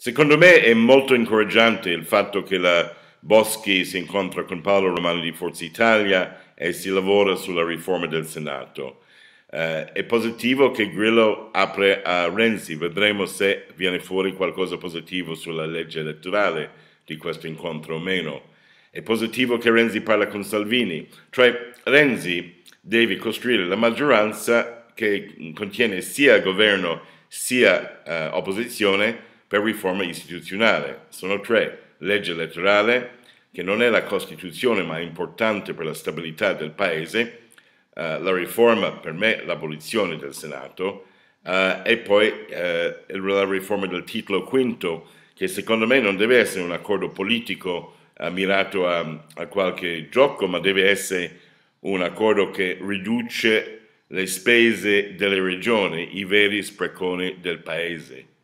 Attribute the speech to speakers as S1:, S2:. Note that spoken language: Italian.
S1: Secondo me è molto incoraggiante il fatto che la Boschi si incontra con Paolo Romano di Forza Italia e si lavora sulla riforma del Senato. Eh, è positivo che Grillo apre a Renzi, vedremo se viene fuori qualcosa di positivo sulla legge elettorale di questo incontro o meno. È positivo che Renzi parla con Salvini, cioè Renzi deve costruire la maggioranza che contiene sia governo sia eh, opposizione per riforma istituzionale. Sono tre, legge elettorale, che non è la Costituzione ma è importante per la stabilità del Paese, uh, la riforma, per me l'abolizione del Senato, uh, e poi uh, la riforma del titolo quinto, che secondo me non deve essere un accordo politico mirato a, a qualche gioco, ma deve essere un accordo che riduce le spese delle regioni, i veri spreconi del Paese.